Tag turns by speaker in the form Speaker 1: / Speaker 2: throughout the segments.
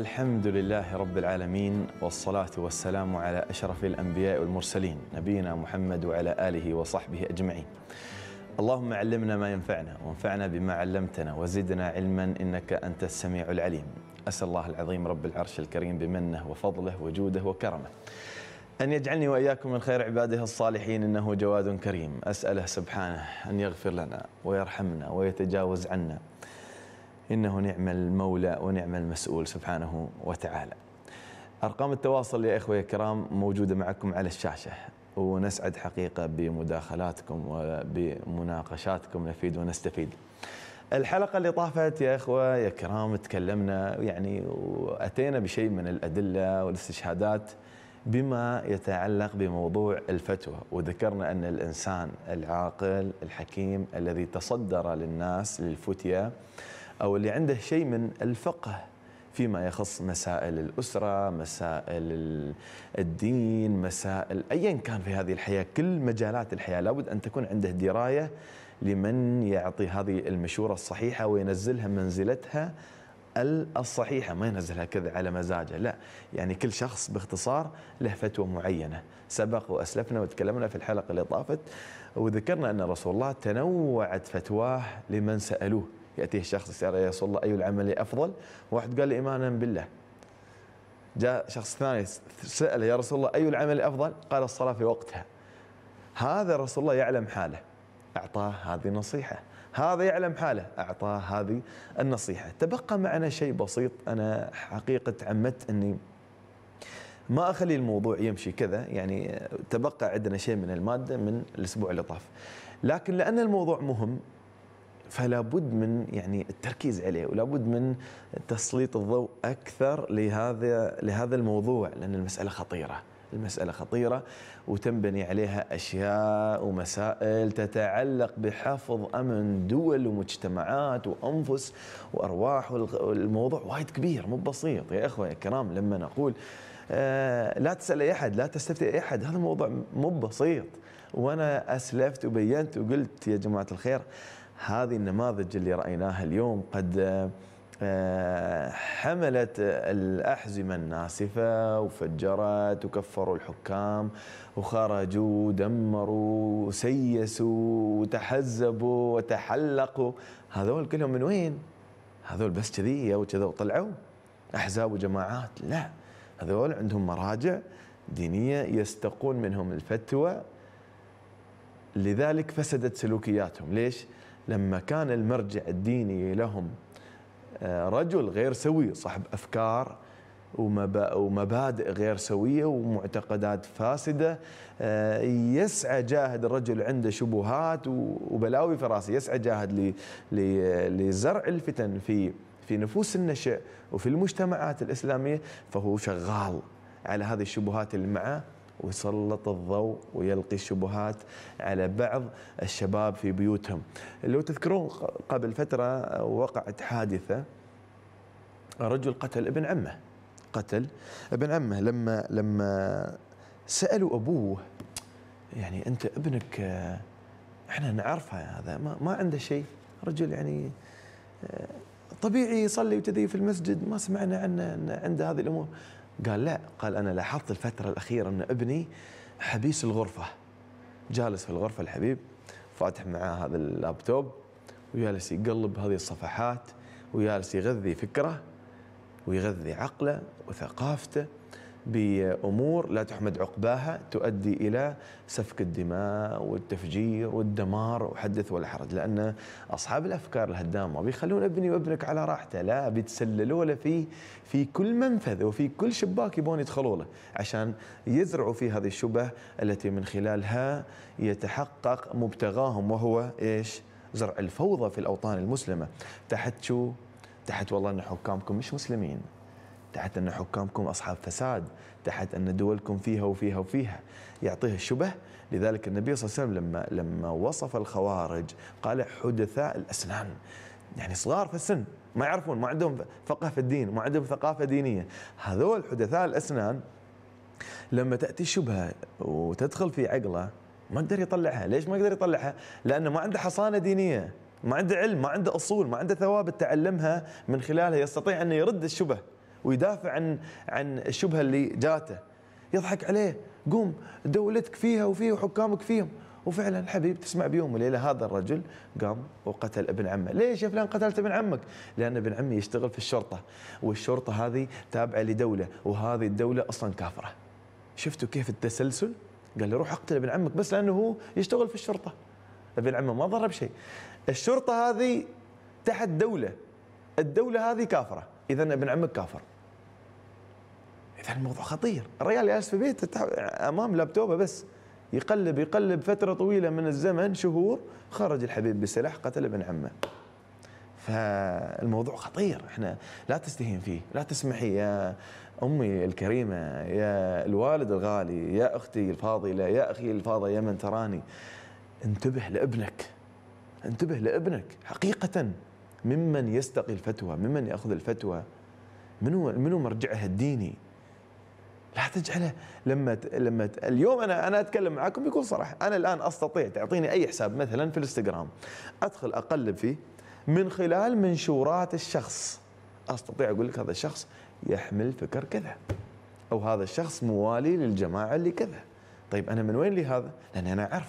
Speaker 1: الحمد لله رب العالمين والصلاة والسلام على أشرف الأنبياء والمرسلين نبينا محمد وعلى آله وصحبه أجمعين اللهم علمنا ما ينفعنا وانفعنا بما علمتنا وزدنا علما إنك أنت السميع العليم أسأل الله العظيم رب العرش الكريم بمنه وفضله وجوده وكرمه أن يجعلني وإياكم من خير عباده الصالحين إنه جواد كريم أسأله سبحانه أن يغفر لنا ويرحمنا ويتجاوز عنا إنه نعم المولى ونعم المسؤول سبحانه وتعالى أرقام التواصل يا إخوة الكرام موجودة معكم على الشاشة ونسعد حقيقة بمداخلاتكم وبمناقشاتكم نفيد ونستفيد الحلقة اللي طافت يا إخوة يا كرام تكلمنا يعني وأتينا بشيء من الأدلة والاستشهادات بما يتعلق بموضوع الفتوى وذكرنا أن الإنسان العاقل الحكيم الذي تصدر للناس للفتية أو اللي عنده شيء من الفقه فيما يخص مسائل الأسرة مسائل الدين مسائل أيا كان في هذه الحياة كل مجالات الحياة لابد أن تكون عنده دراية لمن يعطي هذه المشورة الصحيحة وينزلها منزلتها الصحيحة ما ينزلها كذا على مزاجه لا يعني كل شخص باختصار له فتوى معينة سبق وأسلفنا وتكلمنا في الحلقة اللي طافت وذكرنا أن رسول الله تنوعت فتواه لمن سألوه يأتيه شخص يسأل يا رسول الله أي العمل أفضل واحد قال لي إيمانا بالله جاء شخص ثاني سأل يا رسول الله أي العمل أفضل قال الصلاة في وقتها هذا رسول الله يعلم حاله أعطاه هذه النصيحة هذا يعلم حاله أعطاه هذه النصيحة تبقى معنا شيء بسيط أنا حقيقة تعمدت أني ما أخلي الموضوع يمشي كذا يعني تبقى عندنا شيء من المادة من الأسبوع اللي طاف لكن لأن الموضوع مهم فلا بد من يعني التركيز عليه ولا بد من تسليط الضوء اكثر لهذا لهذا الموضوع لان المساله خطيره المسألة خطيرة وتنبني عليها أشياء ومسائل تتعلق بحفظ أمن دول ومجتمعات وأنفس وأرواح والموضوع وايد كبير مو بسيط يا إخوة يا كرام لما نقول آه، لا تسأل أي أحد لا تستفتي أي أحد هذا الموضوع مو بسيط وأنا أسلفت وبينت وقلت يا جماعة الخير هذه النماذج اللي رايناها اليوم قد آه، حملت الأحزمة الناسفة وفجرت وكفروا الحكام وخرجوا ودمروا وسيسوا وتحزبوا وتحلقوا هذول كلهم من وين؟ هذول بس كذي وكذا وطلعوا أحزاب وجماعات لا هذول عندهم مراجع دينية يستقون منهم الفتوى لذلك فسدت سلوكياتهم ليش؟ لما كان المرجع الديني لهم آه، رجل غير سوي صاحب افكار ومبادئ غير سويه ومعتقدات فاسده آه، يسعى جاهد الرجل عنده شبهات وبلاوي في راسه يسعى جاهد لزرع الفتن في في نفوس النشء وفي المجتمعات الاسلاميه فهو شغال على هذه الشبهات اللي معه ويسلط الضوء ويلقي الشبهات على بعض الشباب في بيوتهم لو تذكرون قبل فترة وقعت حادثة رجل قتل ابن عمه قتل ابن عمه لما لما سألوا أبوه يعني أنت ابنك احنا نعرفه هذا ما, ما عنده شيء رجل يعني آه، طبيعي يصلي وتذي في المسجد ما سمعنا عنه عنده هذه الأمور قال لا قال أنا لاحظت الفترة الأخيرة أن ابني حبيس الغرفة جالس في الغرفة الحبيب فاتح معاه هذا اللابتوب وجالس يقلب هذه الصفحات وجالس يغذي فكره ويغذي عقله وثقافته بامور لا تحمد عقباها تؤدي الى سفك الدماء والتفجير والدمار وحدث ولا حرج لان اصحاب الافكار الهدامه بيخلون ابني وابنك على راحته لا بيتسللوا له في في كل منفذ وفي كل شباك يبون يدخلوا له عشان يزرعوا في هذه الشبه التي من خلالها يتحقق مبتغاهم وهو ايش؟ زرع الفوضى في الاوطان المسلمه تحت شو؟ تحت والله ان حكامكم مش مسلمين تحت أن حكامكم أصحاب فساد تحت أن دولكم فيها وفيها وفيها يعطيه الشبه لذلك النبي صلى الله عليه وسلم لما, لما وصف الخوارج قال حدثاء الأسنان يعني صغار في السن ما يعرفون ما عندهم فقه في الدين ما عندهم ثقافة دينية هذول حدثاء الأسنان لما تأتي الشبهة وتدخل في عقله ما يقدر يطلعها ليش ما يقدر يطلعها لأنه ما عنده حصانة دينية ما عنده علم ما عنده أصول ما عنده ثوابت تعلمها من خلالها يستطيع أن يرد الشبه ويدافع عن عن الشبهه اللي جاته يضحك عليه قوم دولتك فيها وفيه وحكامك فيهم وفعلا الحبيب تسمع بيوم وليله هذا الرجل قام وقتل ابن عمه، ليش يا فلان قتلت ابن عمك؟ لان ابن عمي يشتغل في الشرطه والشرطه هذه تابعه لدوله وهذه الدوله اصلا كافره. شفتوا كيف التسلسل؟ قال له روح اقتل ابن عمك بس لانه هو يشتغل في الشرطه. ابن عمه ما ضرب شيء. الشرطه هذه تحت دوله. الدوله هذه كافره، اذا ابن عمك كافر. اذا الموضوع خطير الرجال جالس في بيته امام لابتوبه بس يقلب يقلب فتره طويله من الزمن شهور خرج الحبيب بسلاح قتل ابن عمه فالموضوع خطير احنا لا تستهين فيه لا تسمحي يا امي الكريمه يا الوالد الغالي يا اختي الفاضله يا اخي الفاضل يا من تراني انتبه لابنك انتبه لابنك حقيقه ممن يستقي الفتوى ممن ياخذ الفتوى منو منو مرجعها الديني لا تجعله لما لما اليوم انا انا اتكلم معاكم بكل صراحه انا الان استطيع تعطيني اي حساب مثلا في الانستغرام ادخل اقلب فيه من خلال منشورات الشخص استطيع اقول لك هذا الشخص يحمل فكر كذا او هذا الشخص موالي للجماعه اللي كذا طيب انا من وين لي هذا لان انا اعرف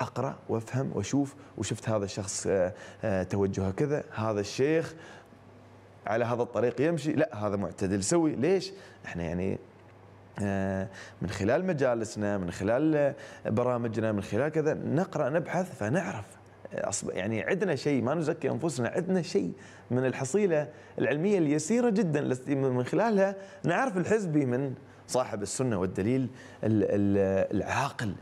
Speaker 1: اقرا وافهم واشوف وشفت هذا الشخص آه، آه، توجهه كذا هذا الشيخ على هذا الطريق يمشي لا هذا معتدل سوي ليش احنا يعني آه، من خلال مجالسنا من خلال برامجنا من خلال كذا نقرا نبحث فنعرف يعني عندنا شيء ما نزكي انفسنا عندنا شيء من الحصيله العلميه اليسيره جدا من خلالها نعرف الحزبي من صاحب السنه والدليل العاقل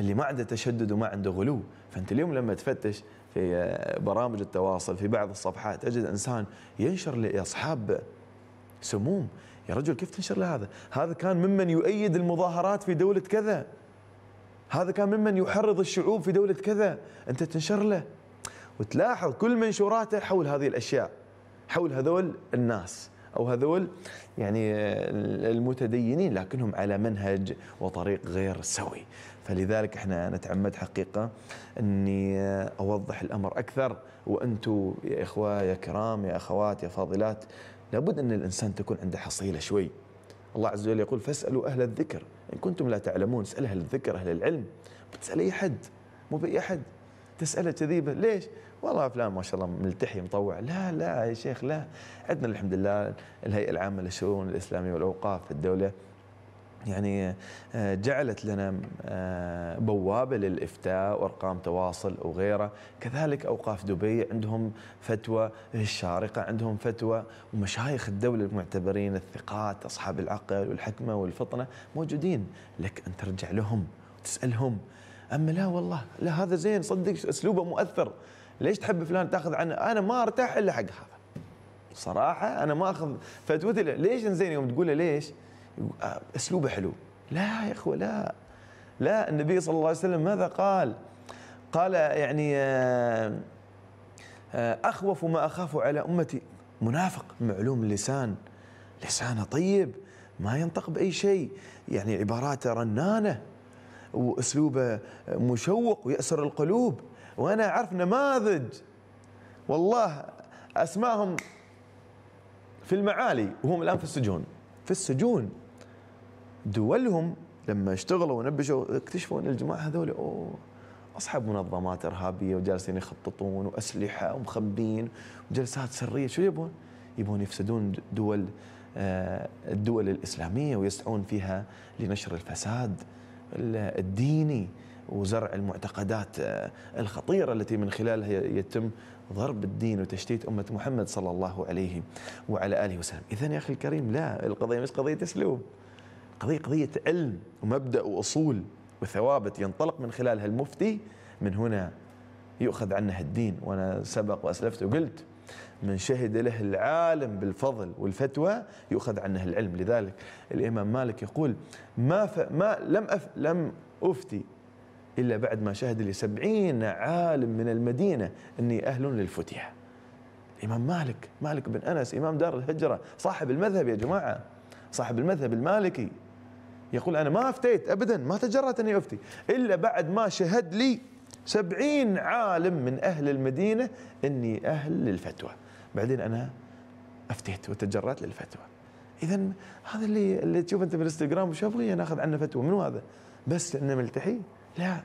Speaker 1: اللي ما عنده تشدد وما عنده غلو فانت اليوم لما تفتش في آه، برامج التواصل في بعض الصفحات أجد إنسان ينشر لأصحاب سموم يا رجل كيف تنشر لهذا هذا كان ممن يؤيد المظاهرات في دولة كذا هذا كان ممن يحرض الشعوب في دولة كذا أنت تنشر له وتلاحظ كل منشوراته حول هذه الأشياء حول هذول الناس او هذول يعني آه، المتدينين لكنهم على منهج وطريق غير سوي فلذلك احنا نتعمد حقيقه اني اوضح الامر اكثر وانتم يا اخوه يا كرام يا اخوات يا فاضلات لابد ان الانسان تكون عنده حصيله شوي الله عز وجل يقول فاسالوا اهل الذكر ان كنتم لا تعلمون اسال اهل الذكر اهل العلم بتسال اي حد مو باي احد تساله كذيبه ليش؟ والله فلان ما شاء الله ملتحي مطوع لا لا يا شيخ لا عندنا الحمد لله الهيئه العامه للشؤون الاسلاميه والاوقاف في الدوله يعني آه، جعلت لنا آه، بوابة للإفتاء وأرقام تواصل وغيره كذلك أوقاف دبي عندهم فتوى الشارقة عندهم فتوى ومشايخ الدولة المعتبرين الثقات أصحاب العقل والحكمة والفطنة موجودين لك أن ترجع لهم وتسألهم أما لا والله لا هذا زين صدق أسلوبه مؤثر ليش تحب فلان تاخذ عنه أنا ما أرتاح إلا حق هذا صراحة أنا ما أخذ فتوتي ليش زين يوم تقول ليش آه، اسلوبه حلو لا يا اخوه لا لا النبي صلى الله عليه وسلم ماذا قال قال يعني آه، آه، اخوف ما اخاف على امتي منافق معلوم اللسان لسانه طيب ما ينطق باي شيء يعني عباراته رنانه واسلوبه مشوق ويأسر القلوب وانا اعرف نماذج والله اسماهم في المعالي وهم الان في السجون في السجون دولهم لما اشتغلوا ونبشوا اكتشفوا ان الجماعه هذول اوه اصحاب منظمات ارهابيه وجالسين يخططون واسلحه ومخبين وجلسات سريه شو يبون؟ يبون يفسدون دول آه، الدول الاسلاميه ويسعون فيها لنشر الفساد الديني وزرع المعتقدات آه، الخطيرة التي من خلالها يتم ضرب الدين وتشتيت أمة محمد صلى الله عليه وعلى آله وسلم إذا يا أخي الكريم لا القضية مش قضية أسلوب قضية قضية علم ومبدأ وأصول وثوابت ينطلق من خلالها المفتي من هنا يؤخذ عنه الدين وأنا سبق وأسلفت وقلت من شهد له العالم بالفضل والفتوى يؤخذ عنه العلم لذلك الإمام مالك يقول ما, ف... ما لم, أف... لم أفتي إلا بعد ما شهد لي سبعين عالم من المدينة أني أهل للفتية الإمام مالك مالك بن أنس إمام دار الهجرة صاحب المذهب يا جماعة صاحب المذهب المالكي يقول أنا ما أفتيت أبدا ما تجرأت أني أفتي إلا بعد ما شهد لي سبعين عالم من أهل المدينة أني أهل للفتوى بعدين أنا أفتيت وتجرأت للفتوى إذا هذا اللي اللي تشوف أنت في وش أبغي أنا أخذ عنه فتوى منو هذا بس لأنه ملتحي لا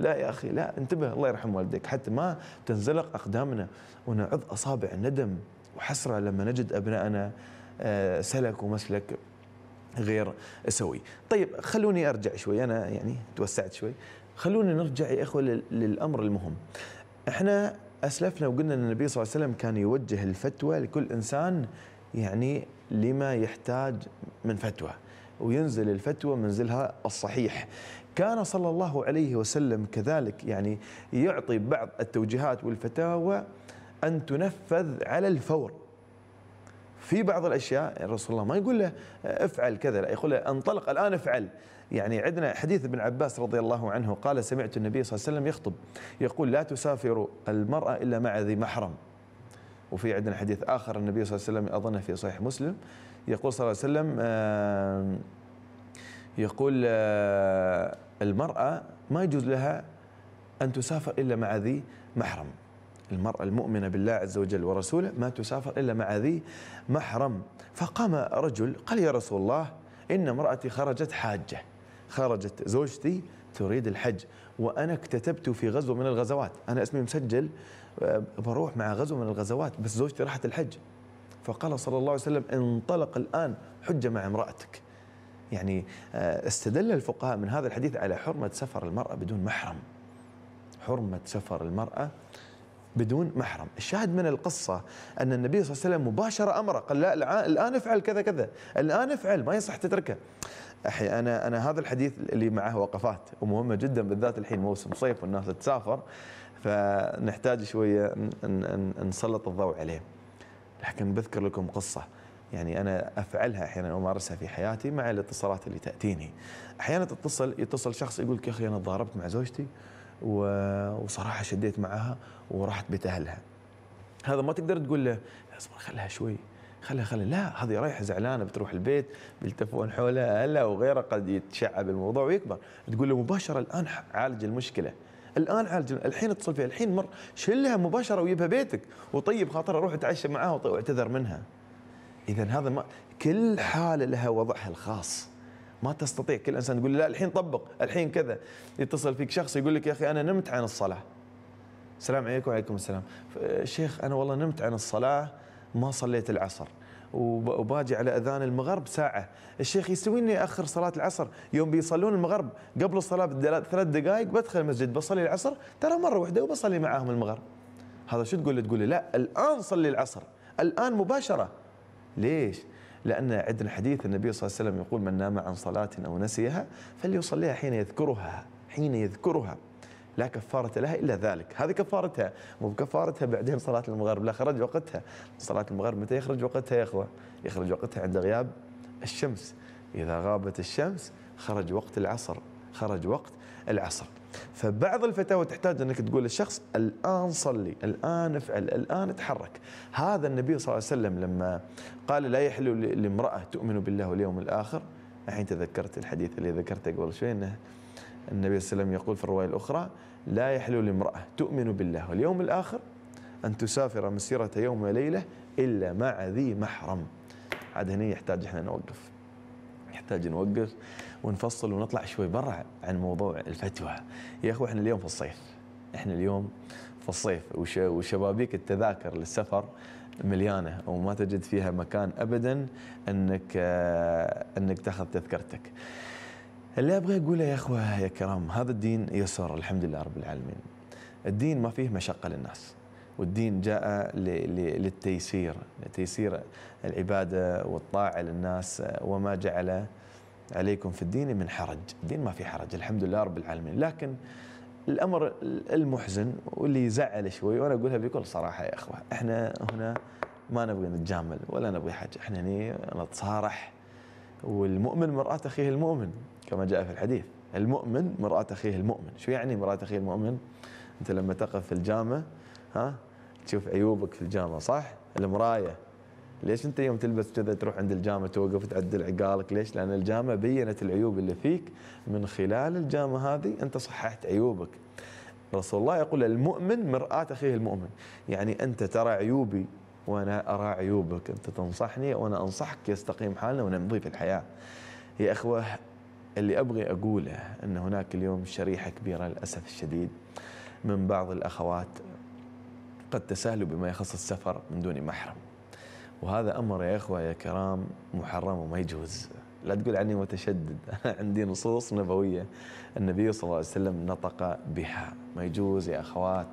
Speaker 1: لا يا أخي لا انتبه الله يرحم والديك حتى ما تنزلق أقدامنا ونعض أصابع الندم وحسرة لما نجد أبنائنا آه، سلكوا مسلك غير سوي طيب خلوني ارجع شوي انا يعني توسعت شوي خلونا نرجع يا اخوه للامر المهم احنا اسلفنا وقلنا ان النبي صلى الله عليه وسلم كان يوجه الفتوى لكل انسان يعني لما يحتاج من فتوى وينزل الفتوى منزلها الصحيح كان صلى الله عليه وسلم كذلك يعني يعطي بعض التوجيهات والفتاوى ان تنفذ على الفور في بعض الاشياء الرسول الله ما يقول له افعل كذا لا يقول له انطلق الان افعل يعني عندنا حديث ابن عباس رضي الله عنه قال سمعت النبي صلى الله عليه وسلم يخطب يقول لا تسافر المرأة إلا مع ذي محرم وفي عندنا حديث آخر النبي صلى الله عليه وسلم أظنه في صحيح مسلم يقول صلى الله عليه وسلم يقول آه، المرأة ما يجوز لها أن تسافر إلا مع ذي محرم المرأة المؤمنة بالله عز وجل ورسوله ما تسافر إلا مع ذي محرم فقام رجل قال يا رسول الله إن امرأتي خرجت حاجة خرجت زوجتي تريد الحج وأنا اكتتبت في غزوة من الغزوات أنا اسمي مسجل آه، بروح مع غزوة من الغزوات بس زوجتي راحت الحج فقال صلى الله عليه وسلم انطلق الآن حجة مع امرأتك يعني آه، استدل الفقهاء من هذا الحديث على حرمة سفر المرأة بدون محرم حرمة سفر المرأة بدون محرم الشاهد من القصة أن النبي صلى الله عليه وسلم مباشرة أمره قال لا الآن افعل كذا كذا الآن افعل ما يصح تتركه أحيانا أنا, أنا هذا الحديث اللي معه وقفات ومهمة جدا بالذات الحين موسم صيف والناس تسافر فنحتاج شوية نسلط الضوء عليه لكن بذكر لكم قصة يعني أنا أفعلها أحيانا أمارسها في حياتي مع الاتصالات اللي تأتيني أحيانا تتصل يتصل شخص يقول لك يا أخي أنا تضاربت مع زوجتي وصراحة شديت معها وراحت بيت اهلها هذا ما تقدر تقول له اصبر خلها شوي خلها خلها لا هذه رايحه زعلانه بتروح البيت بيلتفون حولها اهلها وغيره قد يتشعب الموضوع ويكبر تقول له مباشره الان عالج المشكله الان عالج الحين اتصل فيها الحين مر شلها مباشره ويبها بيتك وطيب خاطرها روح اتعشى معاها واعتذر منها اذا هذا ما كل حاله لها وضعها الخاص ما تستطيع كل انسان تقول لا الحين طبق الحين كذا يتصل فيك شخص يقول لك يا اخي انا نمت عن الصلاه السلام عليكم وعليكم السلام شيخ انا والله نمت عن الصلاه ما صليت العصر وباجي على اذان المغرب ساعه الشيخ يستوي اني اخر صلاه العصر يوم بيصلون المغرب قبل الصلاه بثلاث دقائق بدخل المسجد بصلي العصر ترى مره واحده وبصلي معاهم المغرب هذا شو تقول تقول لا الان صلي العصر الان مباشره ليش لأن عندنا حديث النبي صلى الله عليه وسلم يقول من نام عن صلاة أو نسيها فليصليها حين يذكرها حين يذكرها لا كفارة لها إلا ذلك هذه كفارتها مو بكفارتها بعدين صلاة المغرب لا خرج وقتها صلاة المغرب متى يخرج وقتها يا إخوة يخرج وقتها عند غياب الشمس إذا غابت الشمس خرج وقت العصر خرج وقت العصر فبعض الفتاوى تحتاج انك تقول للشخص الان صلي، الان افعل، الان اتحرك. هذا النبي صلى الله عليه وسلم لما قال لا يحل لامراه تؤمن بالله واليوم الاخر الحين تذكرت الحديث اللي ذكرته قبل شوي انه النبي صلى الله عليه وسلم يقول في الرواية الأخرى لا يحلو لامرأة تؤمن بالله واليوم الآخر أن تسافر مسيرة يوم وليلة إلا مع ذي محرم عاد هنا يحتاج احنا نوقف يحتاج نوقف ونفصل ونطلع شوي برا عن موضوع الفتوى يا اخوي احنا اليوم في الصيف احنا اليوم في الصيف وشبابيك التذاكر للسفر مليانه وما تجد فيها مكان ابدا انك آه، انك تاخذ تذكرتك اللي ابغى اقوله يا اخوه يا كرام هذا الدين يسر الحمد لله رب العالمين. الدين ما فيه مشقه للناس. والدين جاء للتيسير، لتيسير العباده والطاعه للناس وما جعل عليكم في الدين من حرج، الدين ما فيه حرج الحمد لله رب العالمين، لكن الامر المحزن واللي يزعل شوي وانا اقولها بكل صراحه يا اخوه، احنا هنا ما نبغى نتجامل ولا نبغى حاجه، احنا هنا نتصارح والمؤمن مرآة أخيه المؤمن كما جاء في الحديث المؤمن مرآة أخيه المؤمن شو يعني مرآة أخيه المؤمن أنت لما تقف في الجامة ها تشوف عيوبك في الجامة صح المراية ليش أنت يوم تلبس كذا تروح عند الجامة توقف تعدل عقالك ليش لأن الجامة بينت العيوب اللي فيك من خلال الجامة هذه أنت صححت عيوبك رسول الله يقول المؤمن مرآة أخيه المؤمن يعني أنت ترى عيوبي وانا ارى عيوبك انت تنصحني وانا انصحك يستقيم حالنا ونمضي في الحياه يا اخوه اللي ابغي اقوله ان هناك اليوم شريحه كبيره للاسف الشديد من بعض الاخوات قد تساهلوا بما يخص السفر من دون محرم وهذا امر يا اخوه يا كرام محرم وما يجوز لا تقول عني متشدد عندي نصوص نبويه النبي صلى الله عليه وسلم نطق بها ما يجوز يا اخوات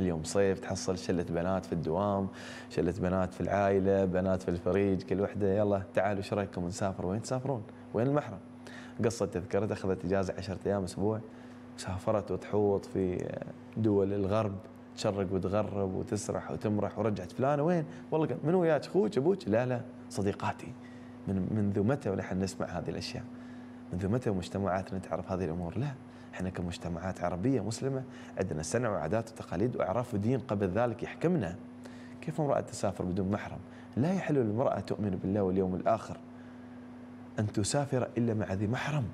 Speaker 1: اليوم صيف تحصل شله بنات في الدوام شله بنات في العائله بنات في الفريج كل وحده يلا تعالوا ايش رايكم نسافر وين تسافرون وين المحرم قصت تذكرت اخذت اجازه 10 ايام اسبوع سافرت وتحوط في دول الغرب تشرق وتغرب وتسرح وتمرح ورجعت فلانه وين؟ والله من وياك اخوك ابوك؟ لا لا صديقاتي من منذ متى ونحن نسمع هذه الاشياء؟ منذ متى مجتمعاتنا تعرف هذه الامور؟ لا احنا كمجتمعات عربية مسلمة عندنا سنة وعادات وتقاليد وإعراف ودين قبل ذلك يحكمنا كيف امرأة تسافر بدون محرم لا يحل للمرأة تؤمن بالله واليوم الآخر أن تسافر إلا مع ذي محرم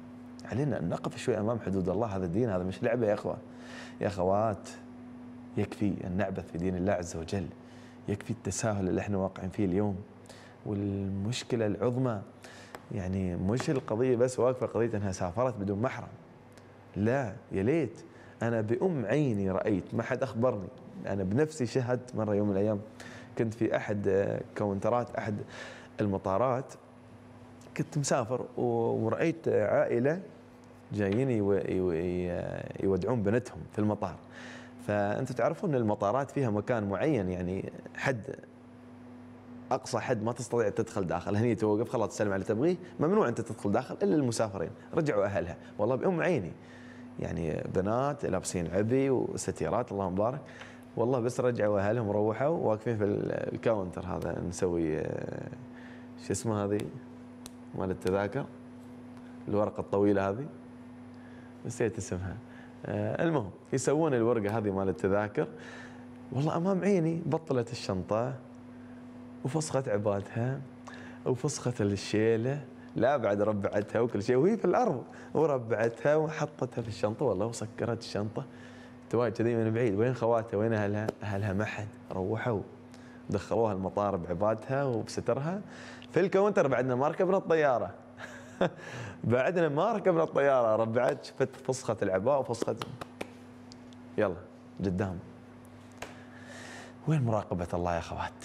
Speaker 1: علينا أن نقف شوي أمام حدود الله هذا الدين هذا مش لعبة يا أخوة يا أخوات يكفي أن نعبث في دين الله عز وجل يكفي التساهل اللي احنا واقعين فيه اليوم والمشكلة العظمى يعني مش القضية بس واقفة قضية أنها سافرت بدون محرم لا يا ليت أنا بأم عيني رأيت ما حد أخبرني أنا بنفسي شهدت مرة يوم من الأيام كنت في أحد كونترات أحد المطارات كنت مسافر ورأيت عائلة جايين يودعون بنتهم في المطار فأنتم تعرفون أن المطارات فيها مكان معين يعني حد اقصى حد ما تستطيع تدخل داخل هني توقف خلاص تسلم على تبغيه ممنوع انت تدخل داخل الا المسافرين رجعوا اهلها والله بام عيني يعني بنات لابسين عبي وستيرات الله مبارك والله بس رجعوا اهلهم روحوا واقفين في الكاونتر هذا نسوي آه، شو اسمه هذه مال التذاكر الورقه الطويله هذه نسيت اسمها آه، المهم يسوون الورقه هذه مال التذاكر والله امام عيني بطلت الشنطه وفسخت عبادها وفسخت الشيله لا بعد ربعتها وكل شيء وهي في الارض وربعتها وحطتها في الشنطه والله وسكرت الشنطه تواجد كذي من بعيد وين خواتها وين اهلها اهلها ما حد روحوا دخلوها المطار بعبادها وبسترها في الكونتر بعدنا ما ركبنا الطياره بعدنا ما ركبنا الطياره ربعت شفت فسخه العباءه وفسخه يلا قدام وين مراقبه الله يا اخوات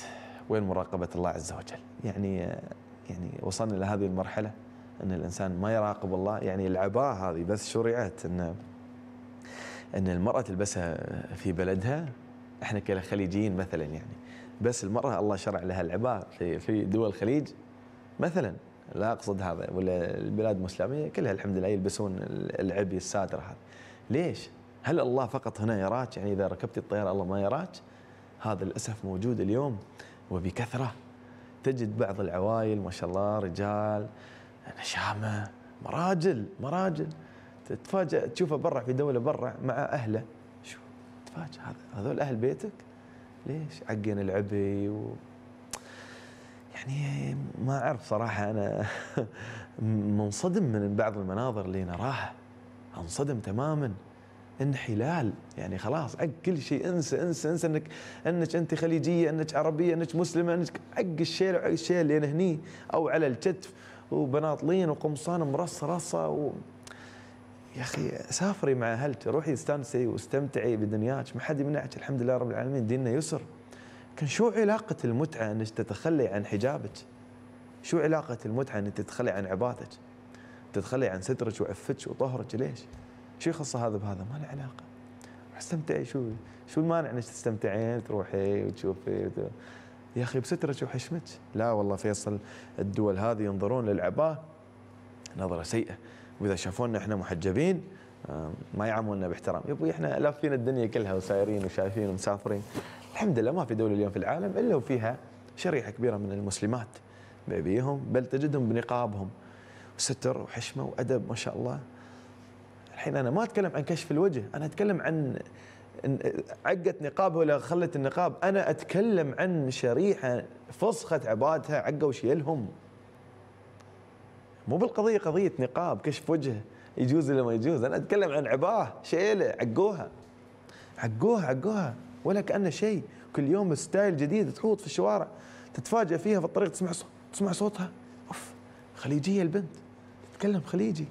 Speaker 1: وين مراقبه الله عز وجل يعني يعني وصلنا لهذه المرحله ان الانسان ما يراقب الله يعني العباءه هذه بس شرعت ان ان المراه تلبسها في بلدها احنا كخليجيين مثلا يعني بس المراه الله شرع لها العباءه في دول الخليج مثلا لا اقصد هذا ولا البلاد المسلميه كلها الحمد لله يلبسون العبي السادر هذا ليش؟ هل الله فقط هنا يراك يعني اذا ركبت الطياره الله ما يراك؟ هذا للاسف موجود اليوم وبكثره تجد بعض العوائل ما شاء الله رجال نشامه مراجل مراجل تتفاجئ تشوفه برا في دوله برا مع اهله شو تتفاجئ هذا هذول اهل بيتك ليش عقين العبي و يعني ما اعرف صراحه انا منصدم من بعض المناظر اللي نراها انصدم تماما انحلال يعني خلاص عق كل شيء انسى انسى انسى انك انك انت خليجيه انك عربيه انك مسلمه انك عق الشيل وعق الشيل لين هني او على الكتف وبناطلين وقمصان مرصه رصه و... يا اخي سافري مع اهلك روحي استانسي واستمتعي بدنياك ما حد يمنعك الحمد لله رب العالمين ديننا يسر كان شو علاقه المتعه انك تتخلي عن حجابك شو علاقه المتعه انك تتخلي عن عبادك تتخلي عن سترك وعفتك وطهرك ليش؟ شو يخص هذا بهذا ما له علاقه استمتعي شو شو المانع انك تستمتعين تروحي وتشوفي يا اخي بسترك وحشمتك، لا والله فيصل الدول هذه ينظرون للعباه نظره سيئه واذا شافونا احنا محجبين ما يعاملنا باحترام يا احنا لافين الدنيا كلها وسايرين وشايفين ومسافرين الحمد لله ما في دوله اليوم في العالم الا وفيها شريحه كبيره من المسلمات بأبيهم بل تجدهم بنقابهم ستر وحشمه وادب ما شاء الله الحين انا ما اتكلم عن كشف الوجه انا اتكلم عن عقت نقابه ولا خلت النقاب انا اتكلم عن شريحه فسخت عبادها عقوا شيلهم مو بالقضيه قضيه نقاب كشف وجه يجوز ولا ما يجوز انا اتكلم عن عباه شيله عقوها عقوها عقوها ولا كانه شيء كل يوم ستايل جديد تحوط في الشوارع تتفاجئ فيها في الطريق تسمع صوت تسمع صوتها اوف خليجيه البنت تتكلم خليجي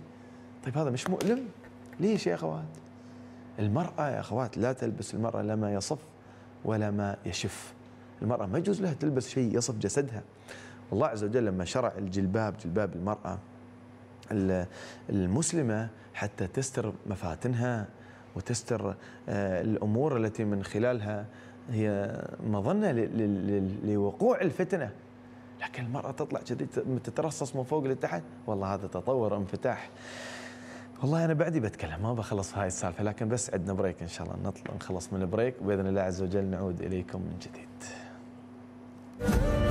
Speaker 1: طيب هذا مش مؤلم ليش يا أخوات المرأة يا أخوات لا تلبس المرأة لا ما يصف ولا ما يشف المرأة ما يجوز لها تلبس شيء يصف جسدها الله عز وجل لما شرع الجلباب جلباب المرأة المسلمة حتى تستر مفاتنها وتستر آه، الأمور التي من خلالها هي مظنة لوقوع الفتنة لكن المرأة تطلع كذي تترصص من فوق لتحت والله هذا تطور انفتاح والله انا بعدي بتكلم ما بخلص هاي السالفه لكن بس عندنا بريك ان شاء الله نطلع نخلص من البريك باذن الله عز وجل نعود اليكم من جديد. Thank you.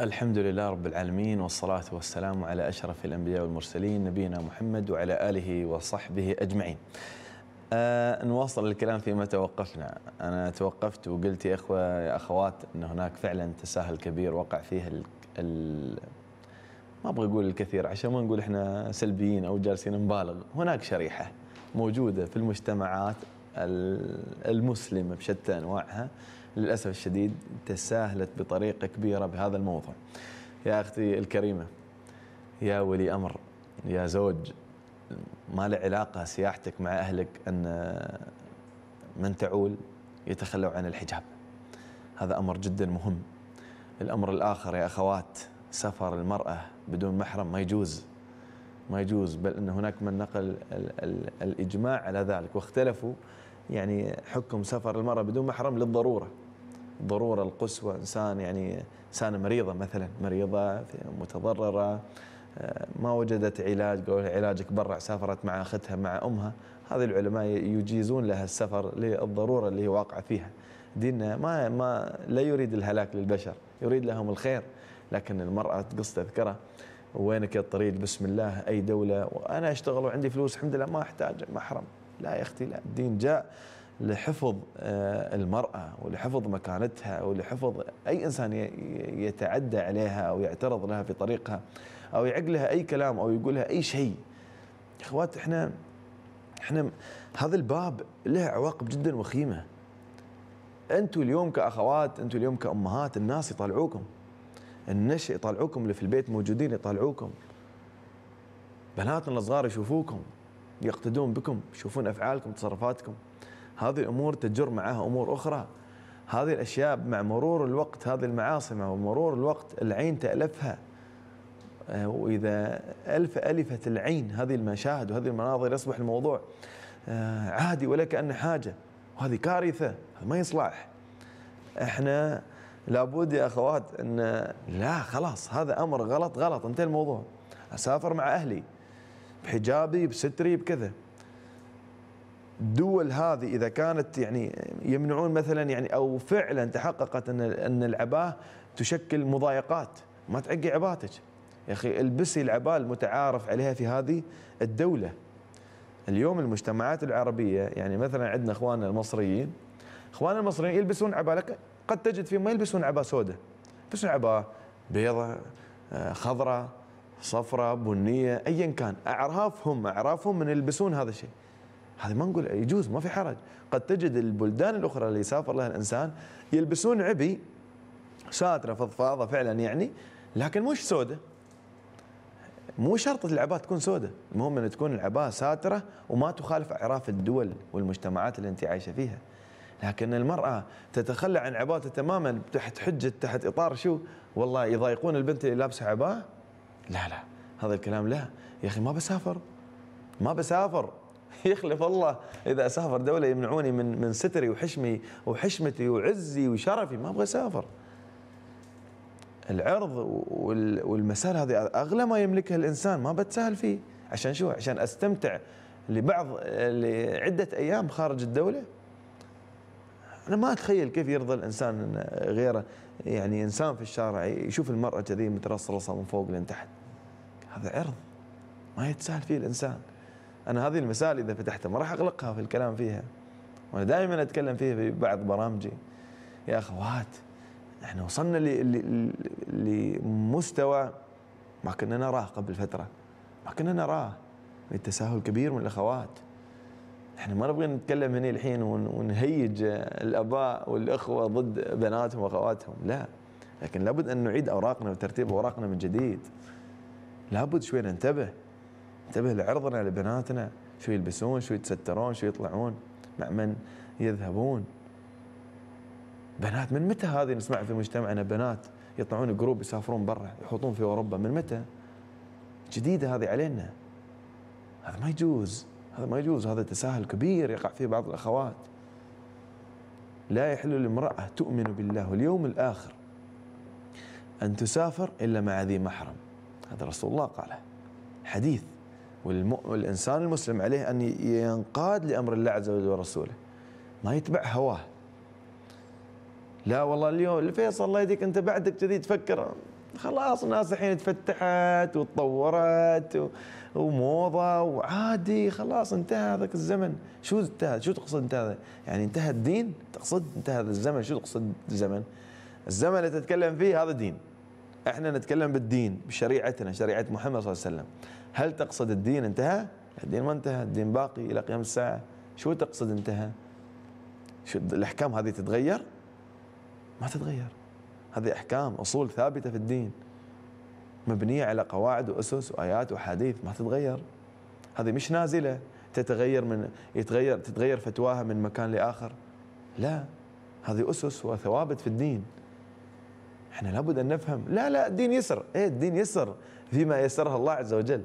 Speaker 1: الحمد لله رب العالمين والصلاة والسلام على أشرف الأنبياء والمرسلين نبينا محمد وعلى آله وصحبه أجمعين أه نواصل الكلام فيما توقفنا أنا توقفت وقلت يا أخوة يا أخوات أن هناك فعلا تساهل كبير وقع فيه الـ ال ما أبغى أقول الكثير عشان ما نقول إحنا سلبيين أو جالسين نبالغ هناك شريحة موجودة في المجتمعات المسلمة بشتى أنواعها للأسف الشديد تساهلت بطريقة كبيرة بهذا الموضوع يا أختي الكريمة يا ولي أمر يا زوج ما له علاقة سياحتك مع أهلك أن من تعول يتخلوا عن الحجاب هذا أمر جدا مهم الأمر الآخر يا أخوات سفر المرأة بدون محرم ما يجوز ما يجوز بل أن هناك من نقل الـ الـ الإجماع على ذلك واختلفوا يعني حكم سفر المرأة بدون محرم للضرورة ضروره القسوه انسان يعني انسانه مريضه مثلا مريضه متضرره آه، ما وجدت علاج قالوا علاجك برع سافرت مع اختها مع امها هذه العلماء يجيزون لها السفر للضروره اللي هي واقعه فيها ديننا ما ما لا يريد الهلاك للبشر يريد لهم الخير لكن المراه تقص تذكره وينك يا الطريق بسم الله اي دوله وانا اشتغل وعندي فلوس الحمد لله ما احتاج محرم لا يا اختي لا الدين جاء لحفظ آه، المرأة ولحفظ مكانتها ولحفظ أي إنسان يتعدى عليها أو يعترض لها في طريقها أو يعقلها لها أي كلام أو يقول لها أي شيء إخوات إحنا إحنا هذا الباب له عواقب جدا وخيمة أنتوا اليوم كأخوات أنتوا اليوم كأمهات الناس يطالعوكم النشء يطالعوكم اللي في البيت موجودين يطالعوكم بناتنا الصغار يشوفوكم يقتدون بكم يشوفون أفعالكم تصرفاتكم هذه الامور تجر معها امور اخرى هذه الاشياء مع مرور الوقت هذه المعاصي مع مرور الوقت العين تالفها آه، واذا الف الفت العين هذه المشاهد وهذه المناظر يصبح الموضوع آه، عادي ولا كانه حاجه وهذه كارثه ما يصلح احنا لابد يا اخوات ان لا خلاص هذا امر غلط غلط انتهى الموضوع اسافر مع اهلي بحجابي بستري بكذا الدول هذه اذا كانت يعني يمنعون مثلا يعني او فعلا تحققت ان ان العباه تشكل مضايقات ما تعقي عباتك يا اخي البسي العباء المتعارف عليها في هذه الدوله اليوم المجتمعات العربيه يعني مثلا عندنا اخواننا المصريين اخواننا المصريين يلبسون عباء لك قد تجد فيهم ما يلبسون عباء سوداء يلبسون عباء بيضاء آه، خضراء صفراء بنيه ايا كان اعرافهم اعرافهم من يلبسون هذا الشيء هذا ما نقول يجوز ما في حرج قد تجد البلدان الأخرى اللي يسافر لها الإنسان يلبسون عبي ساترة فضفاضة فعلا يعني لكن مش سودة مو شرط العباءة تكون سودة المهم أن تكون العباءة ساترة وما تخالف أعراف الدول والمجتمعات اللي أنت عايشة فيها لكن المرأة تتخلى عن عباءتها تماما تحت حجة تحت إطار شو والله يضايقون البنت اللي لابسة عباءة لا لا هذا الكلام لا يا أخي ما بسافر ما بسافر يخلف الله اذا اسافر دوله يمنعوني من من ستري وحشمي وحشمتي وعزي وشرفي ما ابغى اسافر العرض والمسار هذه اغلى ما يملكها الانسان ما بتساهل فيه عشان شو عشان استمتع لبعض لعده ايام خارج الدوله انا ما اتخيل كيف يرضى الانسان غيره يعني انسان في الشارع يشوف المراه كذي مترصرصه من فوق لين تحت هذا عرض ما يتساهل فيه الانسان انا هذه المسائل اذا فتحتها ما راح اغلقها في الكلام فيها وانا دائما اتكلم فيها في بعض برامجي يا اخوات احنا وصلنا لمستوى ما كنا نراه قبل فتره ما كنا نراه التساهل يعني كبير من الاخوات احنا ما نبغى نتكلم هنا الحين ونهيج الاباء والاخوه ضد بناتهم واخواتهم لا لكن لابد ان نعيد اوراقنا وترتيب اوراقنا من جديد لابد شوي ننتبه انتبه لعرضنا لبناتنا شو يلبسون شو يتسترون شو يطلعون مع من يذهبون بنات من متى هذه نسمع في مجتمعنا بنات يطلعون جروب يسافرون برا يحطون في اوروبا من متى؟ جديده هذه علينا هذا ما يجوز هذا ما يجوز هذا تساهل كبير يقع فيه بعض الاخوات لا يحل لامراه تؤمن بالله واليوم الاخر ان تسافر الا مع ذي محرم هذا رسول الله قاله حديث والإنسان المسلم عليه أن ينقاد لأمر الله عز وجل ورسوله ما يتبع هواه لا والله اليوم الفيصل الله يديك أنت بعدك كذي تفكر خلاص الناس الحين تفتحت وتطورت وموضة وعادي خلاص انتهى هذاك الزمن شو انتهى شو تقصد انتهى يعني انتهى الدين تقصد انتهى الزمن شو تقصد الزمن الزمن اللي تتكلم فيه هذا دين احنا نتكلم بالدين بشريعتنا شريعة محمد صلى الله عليه وسلم هل تقصد الدين انتهى؟ الدين ما انتهى الدين باقي إلى قيام الساعة شو تقصد انتهى؟ شو الأحكام هذه تتغير؟ ما تتغير هذه أحكام أصول ثابتة في الدين مبنية على قواعد وأسس وآيات وحديث ما تتغير هذه مش نازلة تتغير من يتغير تتغير فتواها من مكان لآخر لا هذه أسس وثوابت في الدين احنا لابد أن نفهم لا لا الدين يسر ايه الدين يسر فيما يسرها الله عز وجل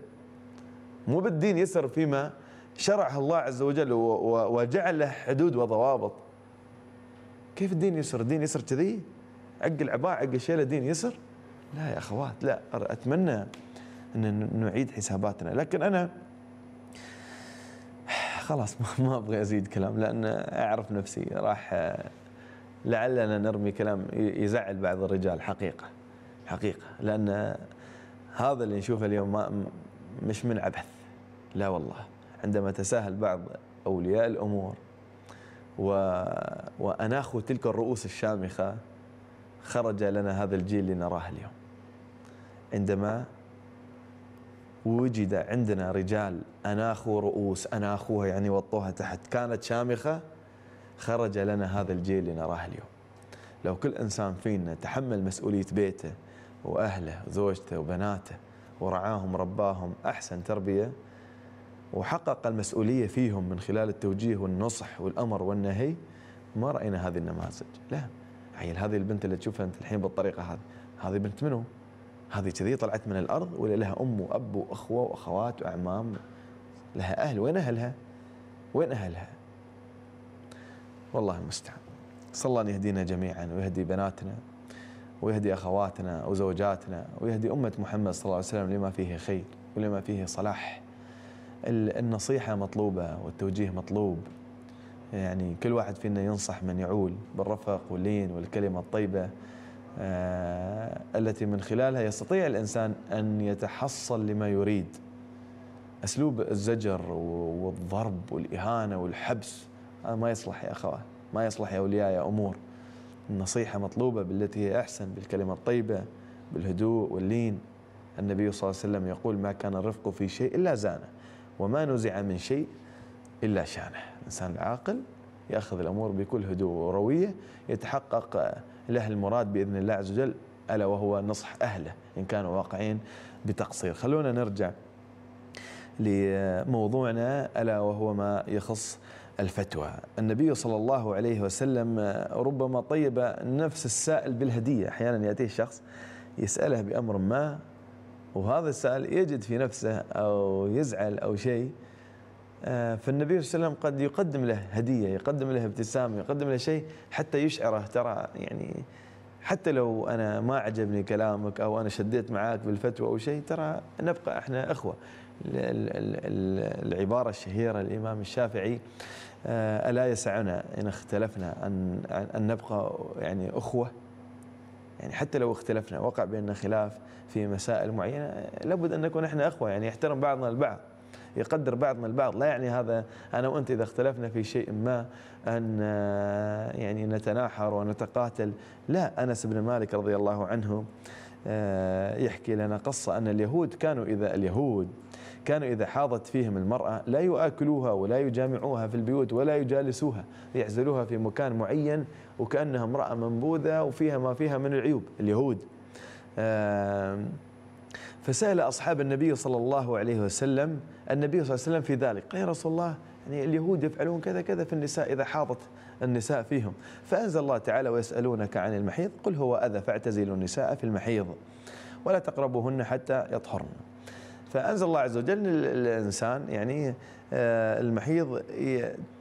Speaker 1: مو بالدين يسر فيما شرعه الله عز وجل وجعل له حدود وضوابط كيف الدين يسر الدين يسر كذي عق العباء عق الشيله دين يسر لا يا اخوات لا اتمنى ان نعيد حساباتنا لكن انا خلاص ما ابغى ازيد كلام لان اعرف نفسي راح لعلنا نرمي كلام يزعل بعض الرجال حقيقه حقيقه لان هذا اللي نشوفه اليوم ما مش من عبث لا والله عندما تساهل بعض أولياء الأمور و... وأناخوا تلك الرؤوس الشامخة خرج لنا هذا الجيل اللي نراه اليوم عندما وجد عندنا رجال أناخوا رؤوس أناخوها يعني وطوها تحت كانت شامخة خرج لنا هذا الجيل اللي نراه اليوم لو كل إنسان فينا تحمل مسؤولية بيته وأهله وزوجته وبناته ورعاهم رباهم أحسن تربية وحقق المسؤولية فيهم من خلال التوجيه والنصح والأمر والنهي ما رأينا هذه النماذج لا عيل هذه البنت اللي تشوفها أنت الحين بالطريقة هذه هذه بنت منو؟ هذه كذي طلعت من الأرض ولا لها أم وأب وأخوة وأخوات وأعمام لها أهل وين أهلها؟ وين أهلها؟ والله المستعان صلى الله أن يهدينا جميعا ويهدي بناتنا ويهدي أخواتنا وزوجاتنا ويهدي أمة محمد صلى الله عليه وسلم لما فيه خير ولما فيه صلاح النصيحة مطلوبة والتوجيه مطلوب يعني كل واحد فينا ينصح من يعول بالرفق واللين والكلمة الطيبة آه، التي من خلالها يستطيع الإنسان أن يتحصل لما يريد أسلوب الزجر والضرب والإهانة والحبس هذا ما يصلح يا أخوة ما يصلح يا أولياء يا أمور النصيحة مطلوبة بالتي هي أحسن بالكلمة الطيبة بالهدوء واللين النبي صلى الله عليه وسلم يقول ما كان الرفق في شيء إلا زانه وما نزع من شيء إلا شانه الإنسان العاقل يأخذ الأمور بكل هدوء وروية يتحقق له المراد بإذن الله عز وجل ألا وهو نصح أهله إن كانوا واقعين بتقصير خلونا نرجع لموضوعنا ألا وهو ما يخص الفتوى النبي صلى الله عليه وسلم آه، ربما طيب نفس السائل بالهدية أحيانا يأتيه شخص يسأله بأمر ما وهذا السائل يجد في نفسه أو يزعل أو شيء آه، فالنبي صلى الله عليه وسلم قد يقدم له هدية يقدم له ابتسامة يقدم له شيء حتى يشعره ترى يعني حتى لو أنا ما عجبني كلامك أو أنا شديت معاك بالفتوى أو شيء ترى نبقى إحنا أخوة العبارة الشهيرة الإمام الشافعي آه، ألا يسعنا إن اختلفنا أن أن نبقى يعني أخوة يعني حتى لو اختلفنا وقع بيننا خلاف في مسائل معينة لابد أن نكون إحنا أخوة يعني يحترم بعضنا البعض يقدر بعضنا البعض لا يعني هذا أنا وأنت إذا اختلفنا في شيء ما أن آه، يعني نتناحر ونتقاتل لا أنس بن مالك رضي الله عنه آه، يحكي لنا قصة أن اليهود كانوا إذا اليهود كانوا إذا حاضت فيهم المرأة لا يؤكلوها ولا يجامعوها في البيوت ولا يجالسوها يعزلوها في مكان معين وكأنها امرأة منبوذة وفيها ما فيها من العيوب اليهود فسأل أصحاب النبي صلى الله عليه وسلم النبي صلى الله عليه وسلم في ذلك قال إيه يا رسول الله يعني اليهود يفعلون كذا كذا في النساء إذا حاضت النساء فيهم فأنزل الله تعالى ويسألونك عن المحيض قل هو أذى فاعتزلوا النساء في المحيض ولا تقربوهن حتى يطهرن فانزل الله عز وجل الانسان يعني آه، المحيض